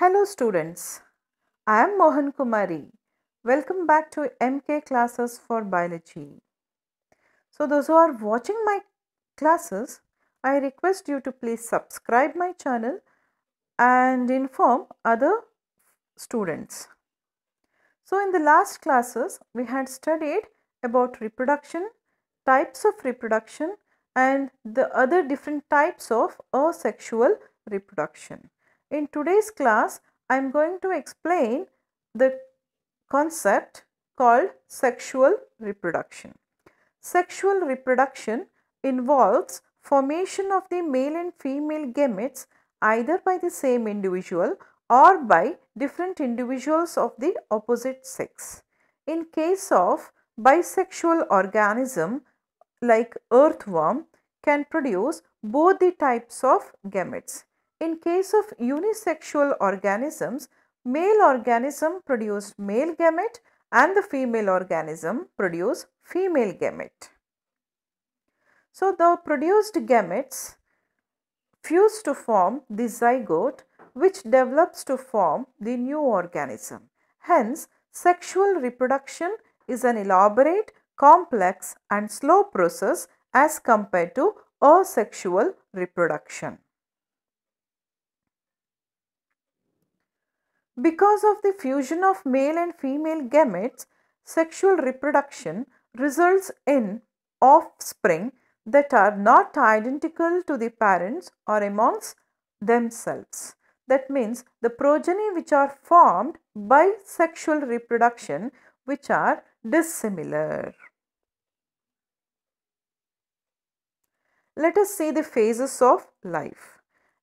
Hello students, I am Mohan Kumari. Welcome back to MK classes for biology. So those who are watching my classes, I request you to please subscribe my channel and inform other students. So in the last classes, we had studied about reproduction, types of reproduction and the other different types of asexual reproduction. In today's class, I am going to explain the concept called sexual reproduction. Sexual reproduction involves formation of the male and female gametes either by the same individual or by different individuals of the opposite sex. In case of bisexual organism like earthworm can produce both the types of gametes. In case of unisexual organisms, male organism produce male gamete and the female organism produce female gamete. So, the produced gametes fuse to form the zygote which develops to form the new organism. Hence, sexual reproduction is an elaborate, complex and slow process as compared to asexual reproduction. Because of the fusion of male and female gametes, sexual reproduction results in offspring that are not identical to the parents or amongst themselves. That means the progeny which are formed by sexual reproduction which are dissimilar. Let us see the phases of life.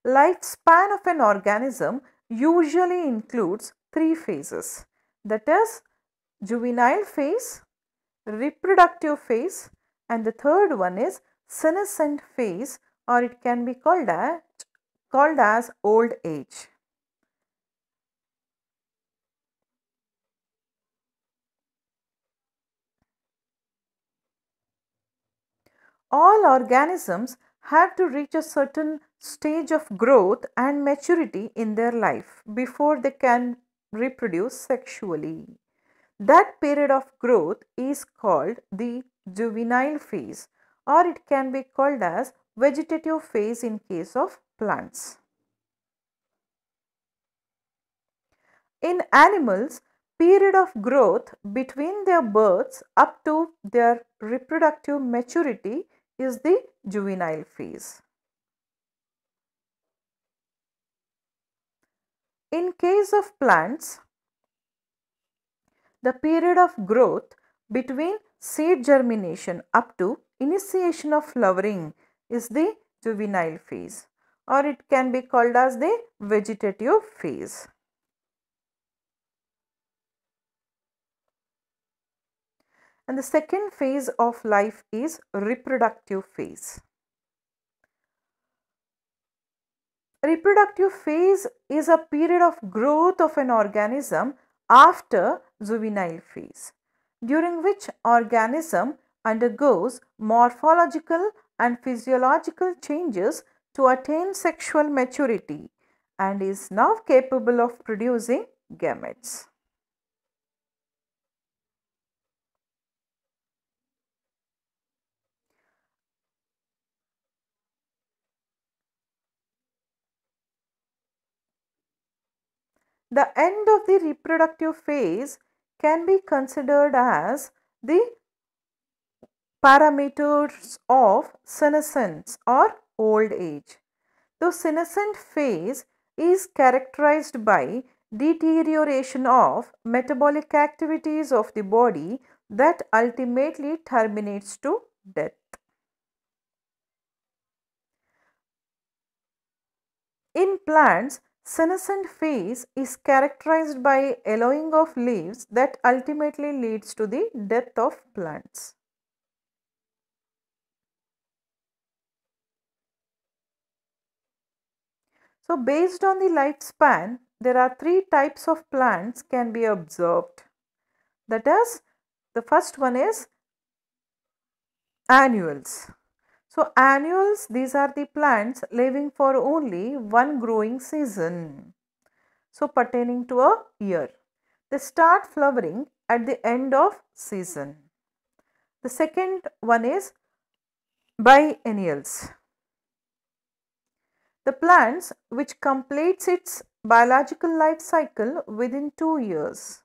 Lifespan of an organism usually includes three phases that is juvenile phase, reproductive phase and the third one is senescent phase or it can be called as, called as old age. All organisms have to reach a certain stage of growth and maturity in their life before they can reproduce sexually. That period of growth is called the juvenile phase or it can be called as vegetative phase in case of plants. In animals, period of growth between their births up to their reproductive maturity is the juvenile phase. In case of plants, the period of growth between seed germination up to initiation of flowering is the juvenile phase or it can be called as the vegetative phase. And the second phase of life is reproductive phase. Reproductive phase is a period of growth of an organism after juvenile phase, during which organism undergoes morphological and physiological changes to attain sexual maturity and is now capable of producing gametes. The end of the reproductive phase can be considered as the parameters of senescence or old age. The senescent phase is characterized by deterioration of metabolic activities of the body that ultimately terminates to death. In plants, Senescent phase is characterized by yellowing of leaves that ultimately leads to the death of plants. So based on the lifespan, there are three types of plants can be observed. That is, the first one is annuals. So, annuals, these are the plants living for only one growing season. So, pertaining to a year. They start flowering at the end of season. The second one is biennials. The plants which completes its biological life cycle within 2 years.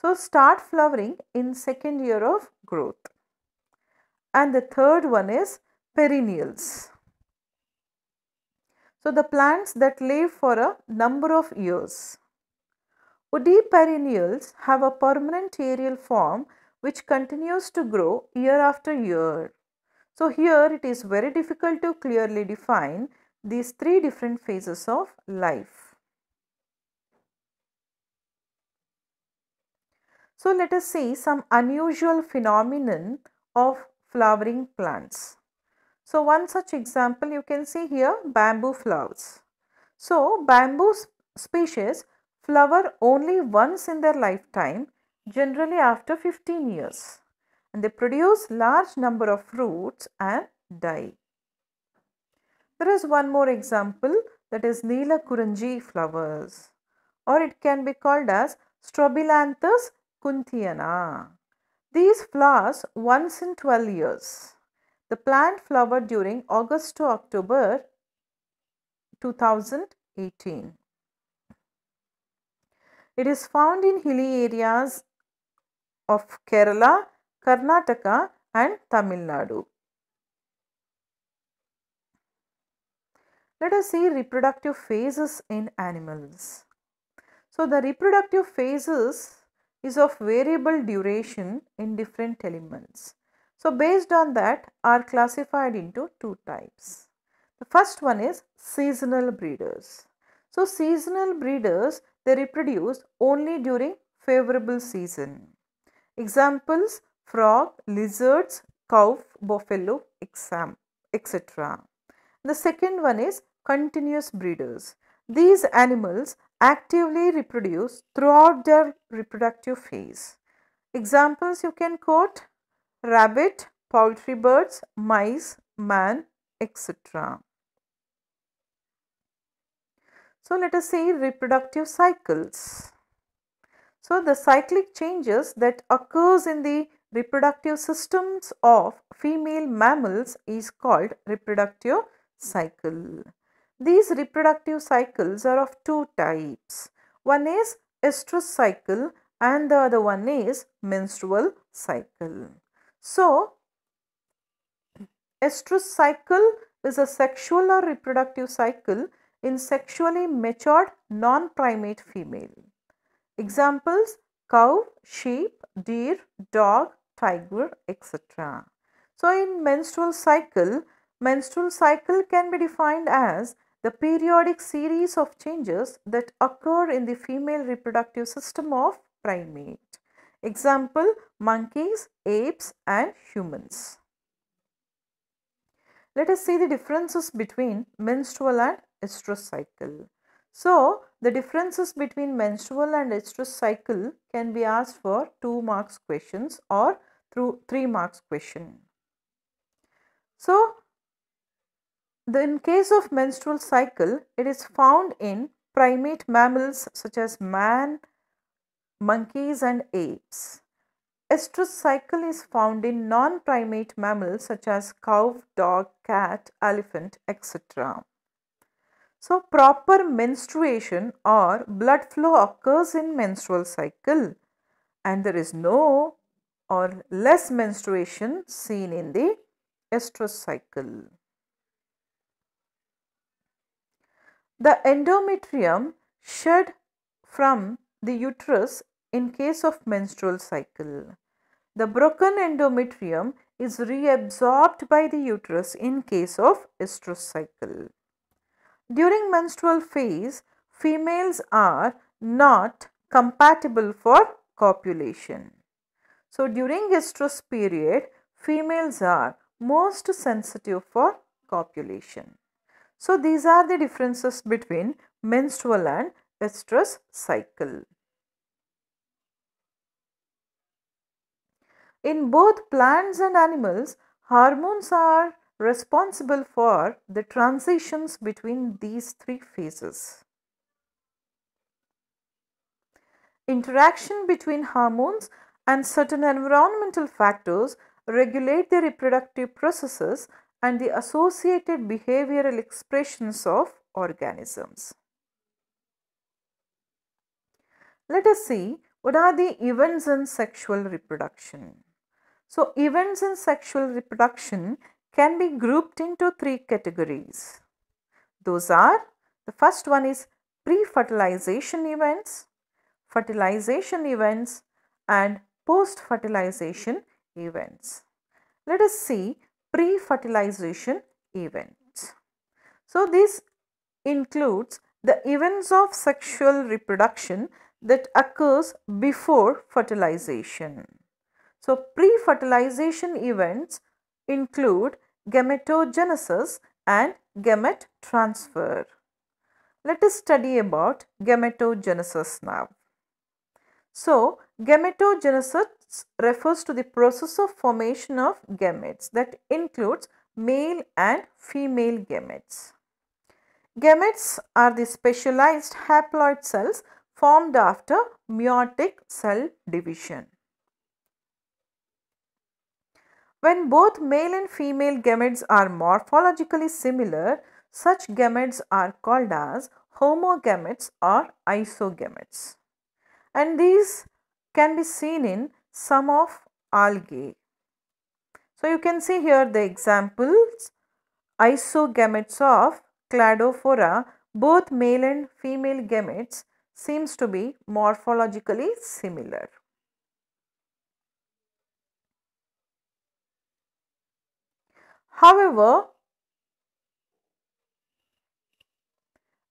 So start flowering in second year of growth. And the third one is perennials. So, the plants that live for a number of years. Woody perennials have a permanent aerial form which continues to grow year after year. So, here it is very difficult to clearly define these three different phases of life. So, let us see some unusual phenomenon of flowering plants. So, one such example you can see here bamboo flowers. So, bamboo species flower only once in their lifetime generally after 15 years and they produce large number of fruits and die. There is one more example that is kurunji flowers or it can be called as Strobilanthus kuntiana. These flowers once in 12 years. The plant flowered during August to October 2018. It is found in hilly areas of Kerala, Karnataka and Tamil Nadu. Let us see reproductive phases in animals. So, the reproductive phases is of variable duration in different elements. So, based on that are classified into two types. The first one is seasonal breeders. So, seasonal breeders they reproduce only during favorable season. Examples frog, lizards, cow, buffalo, etc. The second one is continuous breeders. These animals actively reproduce throughout their reproductive phase. Examples you can quote rabbit, poultry birds, mice, man, etc. So let us see reproductive cycles. So the cyclic changes that occurs in the reproductive systems of female mammals is called reproductive cycle. These reproductive cycles are of two types. One is estrous cycle and the other one is menstrual cycle. So, estrous cycle is a sexual or reproductive cycle in sexually matured non-primate female. Examples cow, sheep, deer, dog, tiger, etc. So, in menstrual cycle, menstrual cycle can be defined as the periodic series of changes that occur in the female reproductive system of primate. Example monkeys, apes and humans. Let us see the differences between menstrual and estrous cycle. So, the differences between menstrual and estrous cycle can be asked for 2 marks questions or through 3 marks question. So, the, in case of menstrual cycle, it is found in primate mammals such as man, monkeys, and apes. estrous cycle is found in non primate mammals such as cow, dog, cat, elephant, etc. So, proper menstruation or blood flow occurs in menstrual cycle and there is no or less menstruation seen in the estrous cycle. The endometrium shed from the uterus in case of menstrual cycle. The broken endometrium is reabsorbed by the uterus in case of estrous cycle. During menstrual phase, females are not compatible for copulation. So, during estrous period, females are most sensitive for copulation. So, these are the differences between menstrual and estrous cycle. In both plants and animals, hormones are responsible for the transitions between these three phases. Interaction between hormones and certain environmental factors regulate the reproductive processes and the associated behavioral expressions of organisms. Let us see what are the events in sexual reproduction. So, events in sexual reproduction can be grouped into three categories. Those are the first one is pre fertilization events, fertilization events, and post fertilization events. Let us see pre fertilization events. So, this includes the events of sexual reproduction that occurs before fertilization. So, pre-fertilization events include gametogenesis and gamete transfer. Let us study about gametogenesis now. So, gametogenesis refers to the process of formation of gametes that includes male and female gametes. Gametes are the specialized haploid cells formed after meiotic cell division. When both male and female gametes are morphologically similar, such gametes are called as homogametes or isogametes. And these can be seen in some of algae. So, you can see here the examples isogametes of cladophora both male and female gametes seems to be morphologically similar. However,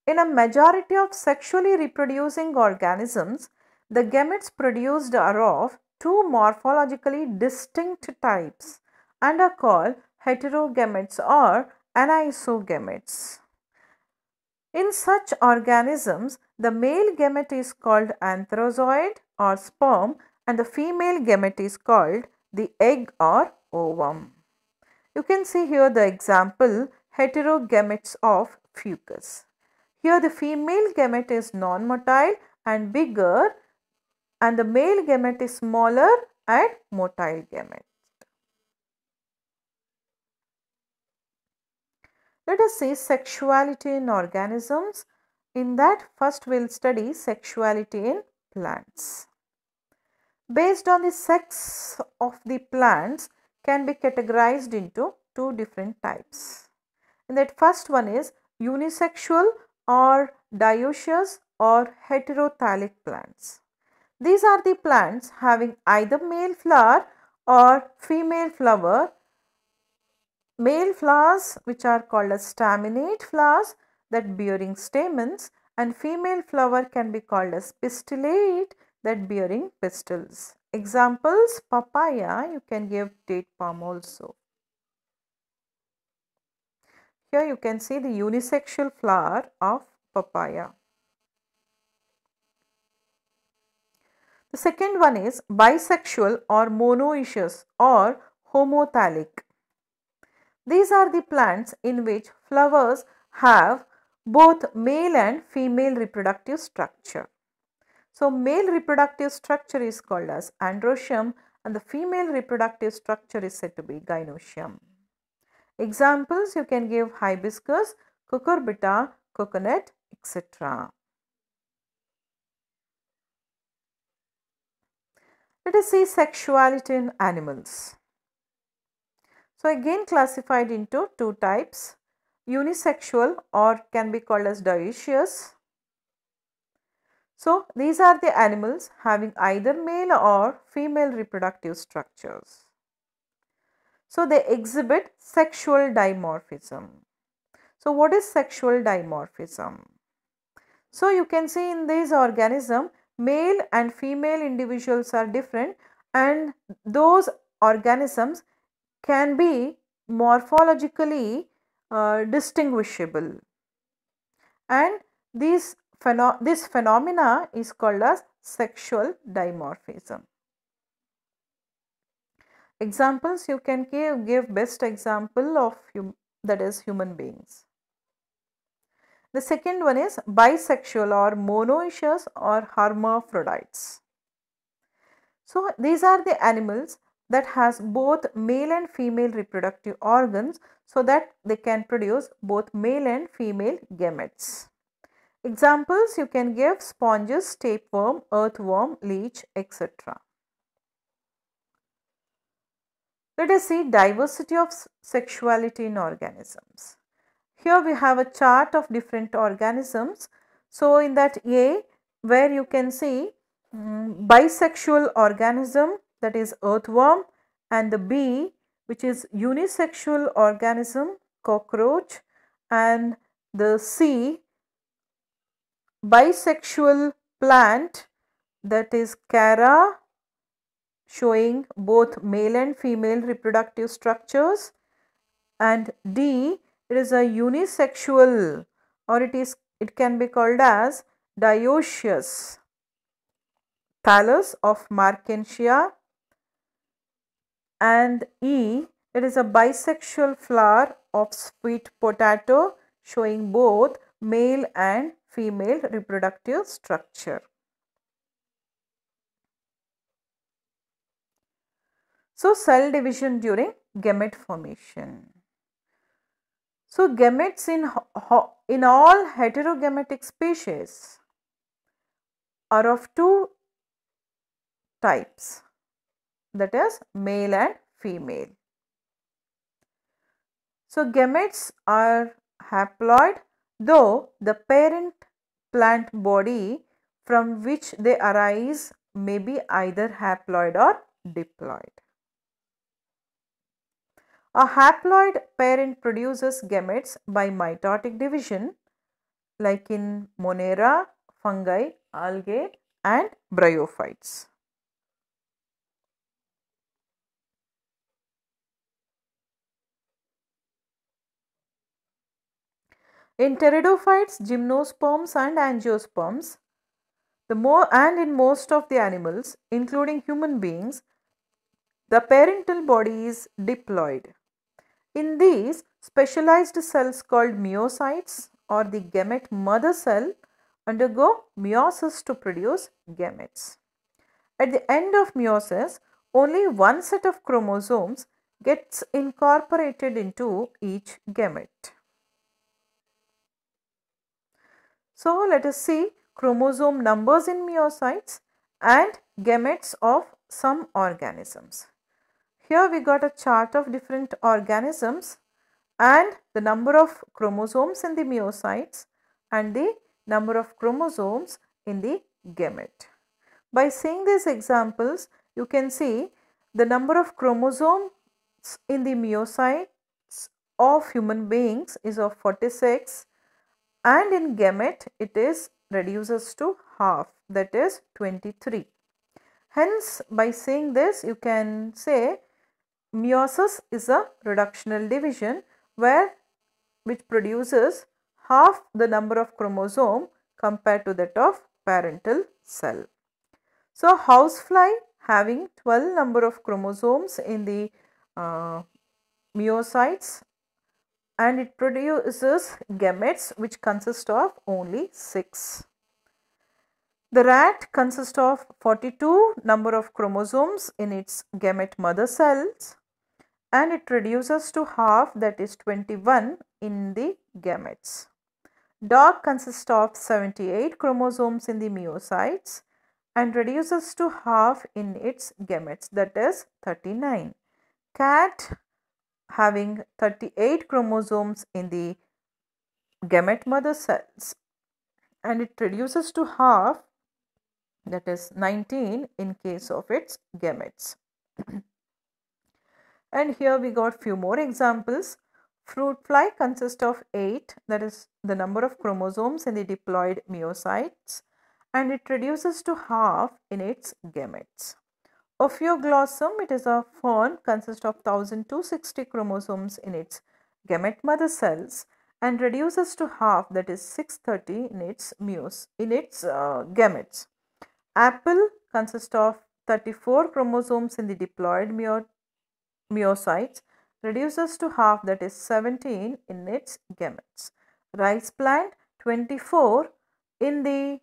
in a majority of sexually reproducing organisms, the gametes produced are of two morphologically distinct types and are called heterogametes or anisogametes. In such organisms, the male gamete is called anthrozoid or sperm and the female gamete is called the egg or ovum. You can see here the example heterogametes of fucus. Here the female gamete is non-motile and bigger and the male gamete is smaller and motile gamete. Let us see sexuality in organisms. In that first we will study sexuality in plants. Based on the sex of the plants, can be categorized into two different types. And that first one is unisexual or dioecious or heterothallic plants. These are the plants having either male flower or female flower. Male flowers which are called as staminate flowers that bearing stamens and female flower can be called as pistillate that bearing pistils. Examples papaya, you can give date palm also. Here you can see the unisexual flower of papaya. The second one is bisexual or monoecious or homothalic. These are the plants in which flowers have both male and female reproductive structure. So, male reproductive structure is called as androecium and the female reproductive structure is said to be gynoecium. Examples you can give hibiscus, cucurbita, coconut, etc. Let us see sexuality in animals. So again classified into two types, unisexual or can be called as dioecious so, these are the animals having either male or female reproductive structures. So, they exhibit sexual dimorphism. So, what is sexual dimorphism? So, you can see in this organism, male and female individuals are different and those organisms can be morphologically uh, distinguishable. And these pheno this phenomena is called as sexual dimorphism. Examples you can give, give best example of hum, that is human beings. The second one is bisexual or monoecious or hermaphrodites. So these are the animals that has both male and female reproductive organs so that they can produce both male and female gametes. Examples you can give sponges, tapeworm, earthworm, leech, etc. Let us see diversity of sexuality in organisms. Here we have a chart of different organisms. So, in that A where you can see um, bisexual organism that is earthworm and the B which is unisexual organism cockroach and the C bisexual plant that is Cara showing both male and female reproductive structures and D it is a unisexual or it is it can be called as dioecious thallus of Markentia and E it is a bisexual flower of sweet potato showing both male and female reproductive structure. So, cell division during gamete formation. So, gametes in, in all heterogametic species are of two types that is male and female. So, gametes are haploid though the parent plant body from which they arise may be either haploid or diploid. A haploid parent produces gametes by mitotic division like in Monera, fungi, algae and bryophytes. In pteridophytes, gymnosperms and angiosperms, the more and in most of the animals, including human beings, the parental body is diploid. In these, specialized cells called myocytes or the gamete mother cell undergo meiosis to produce gametes. At the end of meiosis, only one set of chromosomes gets incorporated into each gamete. So, let us see chromosome numbers in myocytes and gametes of some organisms. Here we got a chart of different organisms and the number of chromosomes in the myocytes and the number of chromosomes in the gamete. By seeing these examples, you can see the number of chromosomes in the myocytes of human beings is of 46, and in gamete it is reduces to half that is 23. Hence by saying this you can say meiosis is a reductional division where which produces half the number of chromosome compared to that of parental cell. So housefly having 12 number of chromosomes in the uh, meiocytes and it produces gametes which consist of only 6. The rat consists of 42 number of chromosomes in its gamete mother cells and it reduces to half that is 21 in the gametes. Dog consists of 78 chromosomes in the myocytes and reduces to half in its gametes that is 39. Cat having 38 chromosomes in the gamete mother cells and it reduces to half that is 19 in case of its gametes. and here we got few more examples. Fruit fly consists of 8 that is the number of chromosomes in the diploid myocytes and it reduces to half in its gametes. Ophioglossum, it is a fern, consists of 1260 chromosomes in its gamete mother cells and reduces to half that is 630 in its muse, in its uh, gametes. Apple consists of 34 chromosomes in the diploid myocytes, reduces to half that is 17 in its gametes. Rice plant 24 in the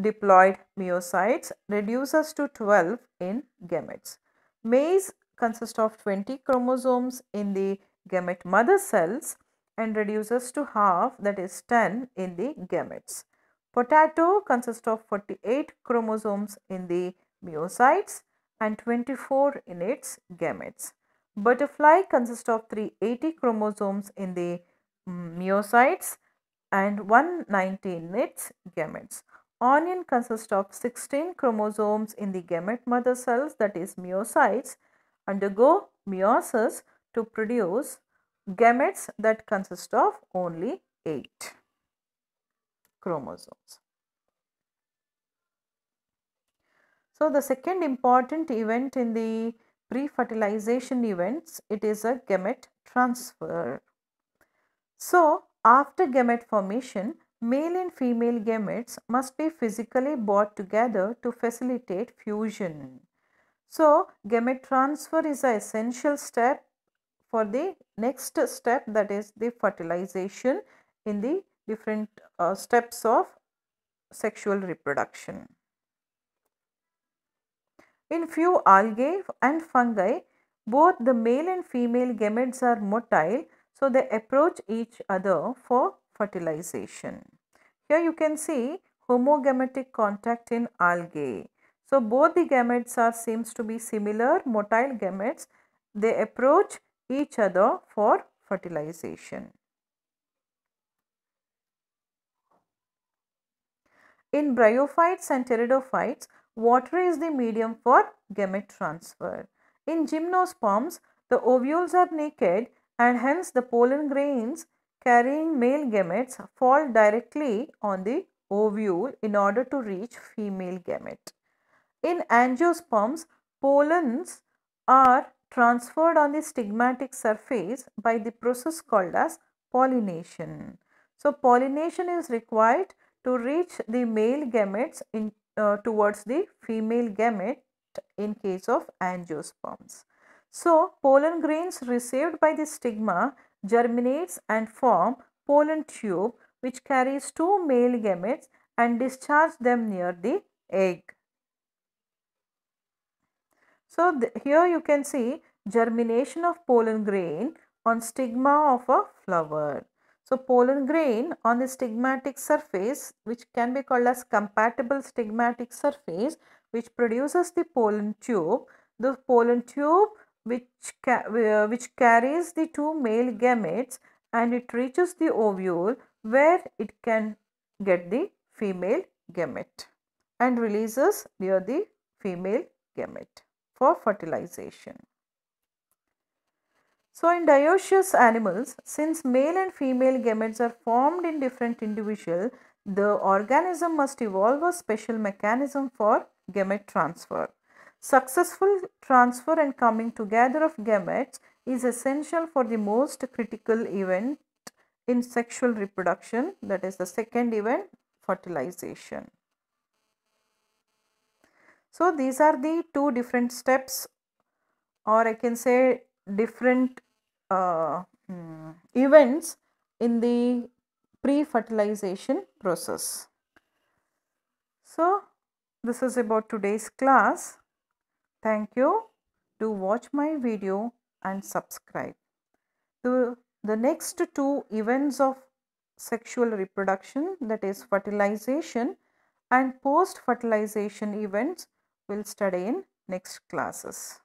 diploid myocytes reduces to 12 in gametes. Maize consists of 20 chromosomes in the gamete mother cells and reduces to half that is 10 in the gametes. Potato consists of 48 chromosomes in the myocytes and 24 in its gametes. Butterfly consists of 380 chromosomes in the mm, myocytes and 190 in its gametes. Onion consists of 16 chromosomes in the gamete mother cells that is myocytes undergo meiosis to produce gametes that consist of only 8 chromosomes. So, the second important event in the pre-fertilization events, it is a gamete transfer. So, after gamete formation, Male and female gametes must be physically brought together to facilitate fusion. So, gamete transfer is an essential step for the next step that is the fertilization in the different uh, steps of sexual reproduction. In few algae and fungi, both the male and female gametes are motile, so they approach each other for fertilization. Here you can see homogametic contact in algae. So both the gametes are seems to be similar motile gametes. They approach each other for fertilization. In bryophytes and pteridophytes, water is the medium for gamete transfer. In gymnosperms, the ovules are naked and hence the pollen grains carrying male gametes fall directly on the ovule in order to reach female gamete. In angiosperms, pollens are transferred on the stigmatic surface by the process called as pollination. So, pollination is required to reach the male gametes in, uh, towards the female gamete in case of angiosperms. So, pollen grains received by the stigma germinates and form pollen tube which carries two male gametes and discharge them near the egg. So, the, here you can see germination of pollen grain on stigma of a flower. So, pollen grain on the stigmatic surface which can be called as compatible stigmatic surface which produces the pollen tube. The pollen tube which, ca uh, which carries the two male gametes and it reaches the ovule where it can get the female gamete and releases near the female gamete for fertilization. So, in dioecious animals, since male and female gametes are formed in different individuals, the organism must evolve a special mechanism for gamete transfer. Successful transfer and coming together of gametes is essential for the most critical event in sexual reproduction that is the second event fertilization. So these are the two different steps or I can say different uh, hmm, events in the pre-fertilization process. So this is about today's class. Thank you. Do watch my video and subscribe. The, the next two events of sexual reproduction that is fertilization and post fertilization events will study in next classes.